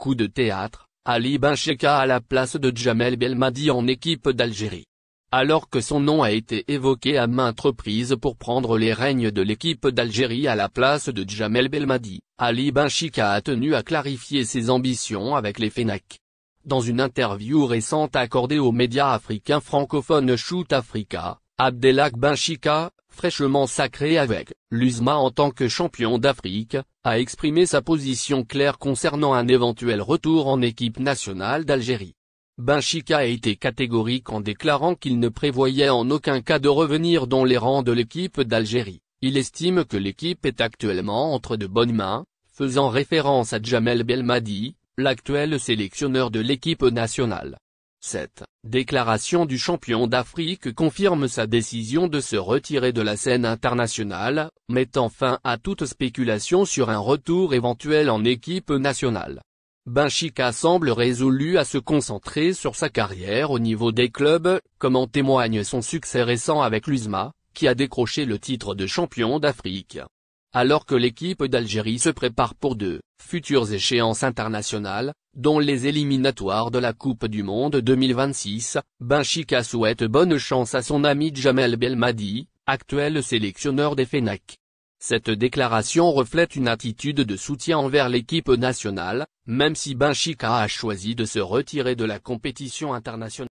Coup de théâtre, Ali Benchika à la place de Jamel Belmadi en équipe d'Algérie. Alors que son nom a été évoqué à maintes reprises pour prendre les règnes de l'équipe d'Algérie à la place de Jamel Belmadi, Ali Benchika a tenu à clarifier ses ambitions avec les FENAC. Dans une interview récente accordée aux médias africains francophones Shoot Africa, Abdelak Benchika, fraîchement sacré avec l'USMA en tant que champion d'Afrique, a exprimé sa position claire concernant un éventuel retour en équipe nationale d'Algérie. Benchika a été catégorique en déclarant qu'il ne prévoyait en aucun cas de revenir dans les rangs de l'équipe d'Algérie. Il estime que l'équipe est actuellement entre de bonnes mains, faisant référence à Jamel Belmadi, l'actuel sélectionneur de l'équipe nationale. 7. déclaration du champion d'Afrique confirme sa décision de se retirer de la scène internationale, mettant fin à toute spéculation sur un retour éventuel en équipe nationale. Benchika semble résolu à se concentrer sur sa carrière au niveau des clubs, comme en témoigne son succès récent avec l'USMA, qui a décroché le titre de champion d'Afrique. Alors que l'équipe d'Algérie se prépare pour deux futures échéances internationales, dont les éliminatoires de la Coupe du Monde 2026, benshika souhaite bonne chance à son ami Jamel Belmadi, actuel sélectionneur des FENAC. Cette déclaration reflète une attitude de soutien envers l'équipe nationale, même si benshika a choisi de se retirer de la compétition internationale.